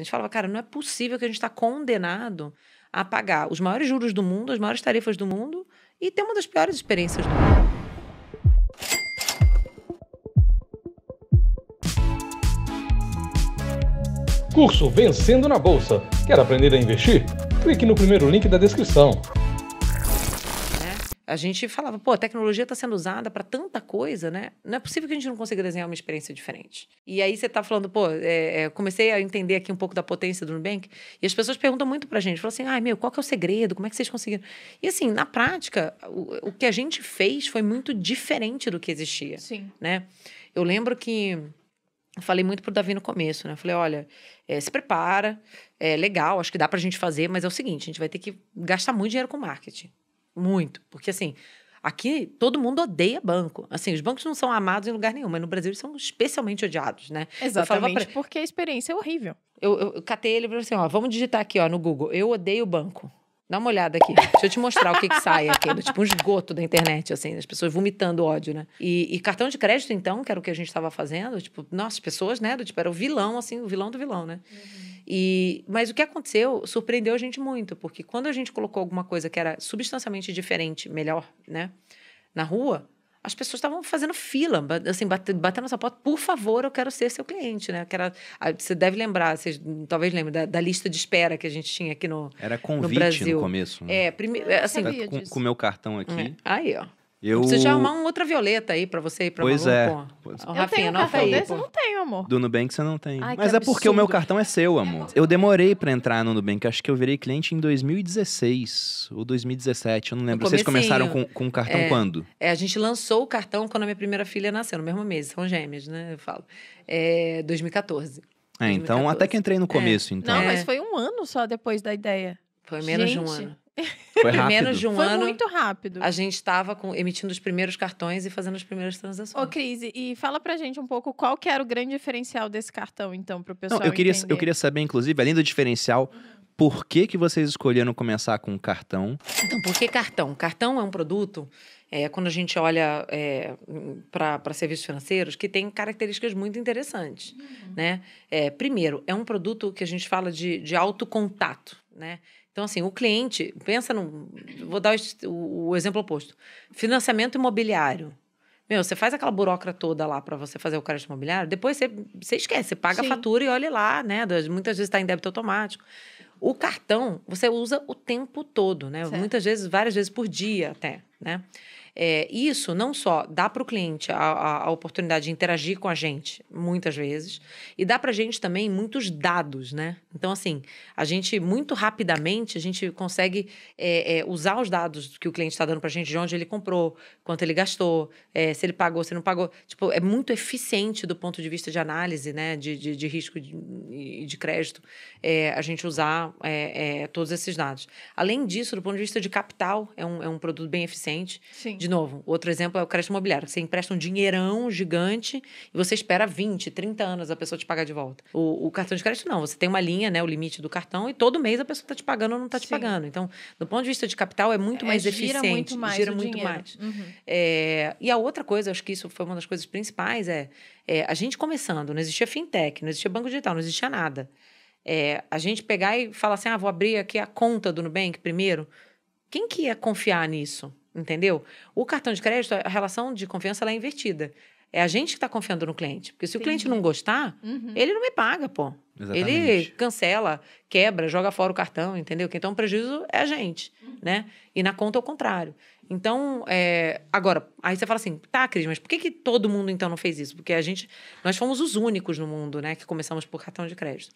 A gente falava, cara, não é possível que a gente está condenado a pagar os maiores juros do mundo, as maiores tarifas do mundo e ter uma das piores experiências do mundo. Curso Vencendo na Bolsa. Quer aprender a investir? Clique no primeiro link da descrição. A gente falava, pô, a tecnologia está sendo usada para tanta coisa, né? Não é possível que a gente não consiga desenhar uma experiência diferente. E aí você está falando, pô, é, é, comecei a entender aqui um pouco da potência do Nubank, e as pessoas perguntam muito para a gente, falam assim, ai, meu, qual que é o segredo? Como é que vocês conseguiram? E assim, na prática, o, o que a gente fez foi muito diferente do que existia, Sim. né? Eu lembro que eu falei muito pro Davi no começo, né? falei, olha, é, se prepara, é legal, acho que dá para a gente fazer, mas é o seguinte, a gente vai ter que gastar muito dinheiro com marketing. Muito. Porque, assim, aqui todo mundo odeia banco. Assim, os bancos não são amados em lugar nenhum, mas no Brasil eles são especialmente odiados, né? Exatamente, pra... porque a experiência é horrível. Eu, eu, eu catei ele e falei assim, ó, vamos digitar aqui, ó, no Google, eu odeio banco. Dá uma olhada aqui. Deixa eu te mostrar o que, que sai aqui. Tipo um esgoto da internet, assim, as pessoas vomitando ódio, né? E, e, cartão de crédito, então, que era o que a gente estava fazendo. Tipo, nossa, as pessoas, né? Do, tipo, era o vilão, assim, o vilão do vilão, né? Uhum. E, mas o que aconteceu surpreendeu a gente muito, porque quando a gente colocou alguma coisa que era substancialmente diferente, melhor, né? Na rua, as pessoas estavam fazendo fila, assim, batendo essa porta, por favor, eu quero ser seu cliente, né? Que era, você deve lembrar, vocês talvez lembrem da, da, lista de espera que a gente tinha aqui no Era convite no, no começo. Né? É, primeiro, é, assim... Tá com, com o meu cartão aqui. É. Aí, ó. Eu... Precisa de arrumar uma outra violeta aí pra você ir pra Pois Malu, é. Pô. Pois... é, eu tenho não cartão desse, não tenho, amor. Do Nubank você não tem. Ai, Mas é absurdo. porque o meu cartão é seu, é amor. Eu demorei pra entrar no Nubank. Acho que eu virei cliente em 2016 ou 2017, eu não lembro. Vocês começaram com, com o cartão é, quando? É, a gente lançou o cartão quando a minha primeira filha nasceu, no mesmo mês. São gêmeas, né? Eu falo. É, 2014. É, então 2014. até que entrei no começo, é. então. Não, mas foi um ano só depois da ideia. Foi menos gente. de um ano. Foi rápido. Menos de um Foi ano. Foi muito rápido. A gente estava emitindo os primeiros cartões e fazendo as primeiras transações. Ô, Cris, e fala pra gente um pouco qual que era o grande diferencial desse cartão, então, pro pessoal. Não, eu, queria, entender. eu queria saber, inclusive, além do diferencial. Uhum. Por que, que vocês escolheram começar com cartão? Então, por que cartão? Cartão é um produto é, quando a gente olha é, para serviços financeiros, que tem características muito interessantes. Uhum. Né? É, primeiro, é um produto que a gente fala de, de alto contato né? Então, assim, o cliente, pensa no Vou dar o, o exemplo oposto: financiamento imobiliário. Meu, você faz aquela burocra toda lá para você fazer o crédito imobiliário, depois você, você esquece, você paga Sim. a fatura e olha lá, né? Muitas vezes está em débito automático. O cartão, você usa o tempo todo, né? Certo. Muitas vezes, várias vezes por dia até, né? É, isso não só dá para o cliente a, a, a, oportunidade de interagir com a gente, muitas vezes, e dá para a gente também muitos dados, né? Então, assim, a gente, muito rapidamente, a gente consegue é, é, usar os dados que o cliente está dando para a gente, de onde ele comprou, quanto ele gastou, é, se ele pagou, se não pagou. Tipo, é muito eficiente do ponto de vista de análise, né? De, de, de risco e de, de, crédito, é, a gente usar é, todos esses dados. Além disso, do ponto de vista de capital, é um, é um produto bem eficiente. Sim. De novo, outro exemplo é o crédito imobiliário. Você empresta um dinheirão gigante e você espera 20, 30 anos a pessoa te pagar de volta. O, o cartão de crédito, não. Você tem uma linha, né? O limite do cartão e todo mês a pessoa está te pagando ou não está te pagando. Então, do ponto de vista de capital, é muito é, mais gira eficiente. Muito mais gira muito mais. Uhum. É, e a outra coisa, acho que isso foi uma das coisas principais, é, é a gente começando. Não existia fintech, não existia banco digital, não existia nada. É, a gente pegar e falar assim, ah, vou abrir aqui a conta do Nubank primeiro. Quem que ia confiar nisso? Entendeu? O cartão de crédito, a relação de confiança é invertida. É a gente que está confiando no cliente. Porque se Entendi. o cliente não gostar, uhum. ele não me paga, pô. Exatamente. Ele cancela, quebra, joga fora o cartão, entendeu? Quem o prejuízo é a gente, uhum. né? E na conta é o contrário. Então, é... agora, aí você fala assim, tá, Cris, mas por que, que todo mundo então não fez isso? Porque a gente, nós fomos os únicos no mundo, né, que começamos por cartão de crédito.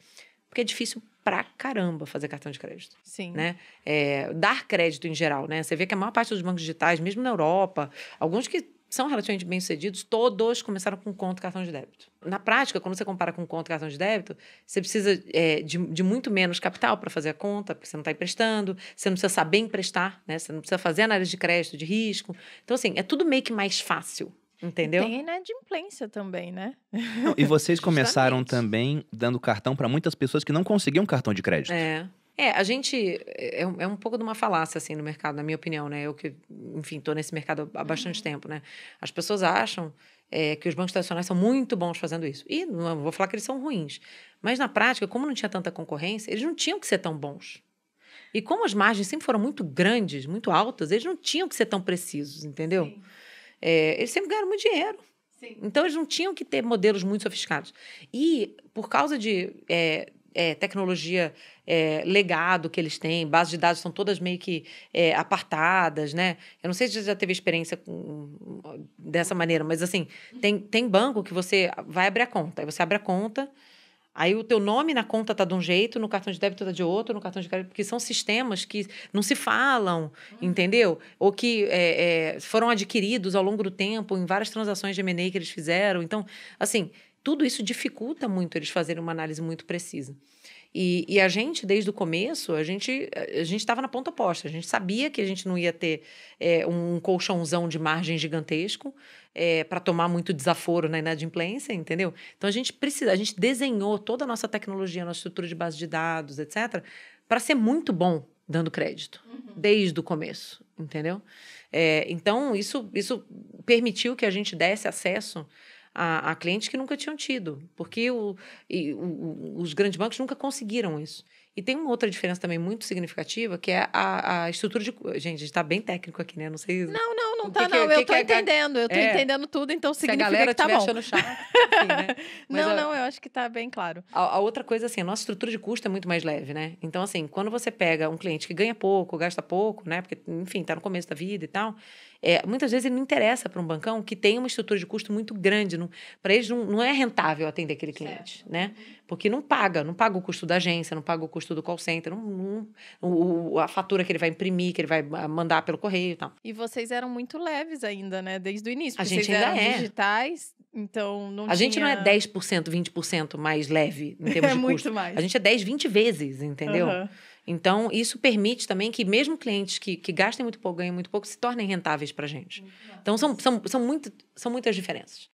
Porque é difícil pra caramba fazer cartão de crédito. Sim. Né? É, dar crédito em geral, né? Você vê que a maior parte dos bancos digitais, mesmo na Europa, alguns que são relativamente bem-sucedidos, todos começaram com conta cartão de débito. Na prática, quando você compara com conta cartão de débito, você precisa é, de, de, muito menos capital para fazer a conta, porque você não está emprestando, você não precisa saber emprestar, né? você não precisa fazer análise de crédito, de risco. Então, assim, é tudo meio que mais fácil. Entendeu? E tem inadimplência também, né? Não, e vocês começaram também dando cartão para muitas pessoas que não conseguiam cartão de crédito. É. É, a gente é, é, é, um pouco de uma falácia assim no mercado, na minha opinião, né? Eu que, enfim, estou nesse mercado há bastante uhum. tempo, né? As pessoas acham é, que os bancos tradicionais são muito bons fazendo isso. E não vou falar que eles são ruins, mas na prática, como não tinha tanta concorrência, eles não tinham que ser tão bons. E como as margens sempre foram muito grandes, muito altas, eles não tinham que ser tão precisos, entendeu? Sim. É, eles sempre ganharam muito dinheiro. Sim. Então, eles não tinham que ter modelos muito sofisticados. E, por causa de é, é, tecnologia é, legado que eles têm, bases de dados são todas meio que é, apartadas, né? Eu não sei se você já teve experiência com, dessa maneira, mas, assim, uhum. tem, tem banco que você vai abrir a conta. Aí você abre a conta... Aí o teu nome na conta está de um jeito, no cartão de débito está de outro, no cartão de crédito, porque são sistemas que não se falam, uhum. entendeu? Ou que é, é, foram adquiridos ao longo do tempo em várias transações de M&A que eles fizeram. Então, assim, tudo isso dificulta muito eles fazerem uma análise muito precisa. E, e a gente, desde o começo, a gente eh, a gente estava na ponta oposta. A gente sabia que a gente não ia ter é, um colchãozão de margem gigantesco é, eh, para tomar muito desaforo na inadimplência, entendeu? Então a gente precisa, a gente desenhou toda a nossa tecnologia, nossa estrutura de base de dados, etc., para ser muito bom dando crédito uhum. desde o começo, entendeu? É, então isso isso permitiu que a gente desse acesso a, a clientes que nunca tinham tido, porque o, e, o, os grandes bancos nunca conseguiram isso. E tem uma outra diferença também muito significativa, que é a, a estrutura de. Gente, a gente tá bem técnico aqui, né? Não sei. Não, não, não está tá, que, não. É, que, eu tô é entendendo, eu tô é. entendendo tudo, então significa a galera que tá bom. achando chato. Assim, né? não, a, não, eu acho que tá bem claro. A, a, outra coisa, assim, a nossa estrutura de custo é muito mais leve, né? Então, assim, quando você pega um cliente que ganha pouco, gasta pouco, né? Porque, enfim, tá no começo da vida e tal, é, muitas vezes ele não interessa para um bancão que tem uma estrutura de custo muito grande. Para eles não, não é rentável atender aquele cliente, certo. né? Uhum. Porque não paga, não paga o custo da agência, não paga o custo do call center, não, não, o, a fatura que ele vai imprimir, que ele vai ah, mandar pelo correio e tal. E vocês eram muito leves ainda, né? Desde o início. A gente ainda é. digitais, então não A tinha... gente não é 10%, 20% mais leve em é termos é de custo. Mais. A gente é 10, 20 vezes, entendeu? Uhum. Então, isso permite também que mesmo clientes que, que gastem muito pouco, ganhem muito pouco, se tornem rentáveis para a gente. Então, são, são, são, muito, são muitas diferenças.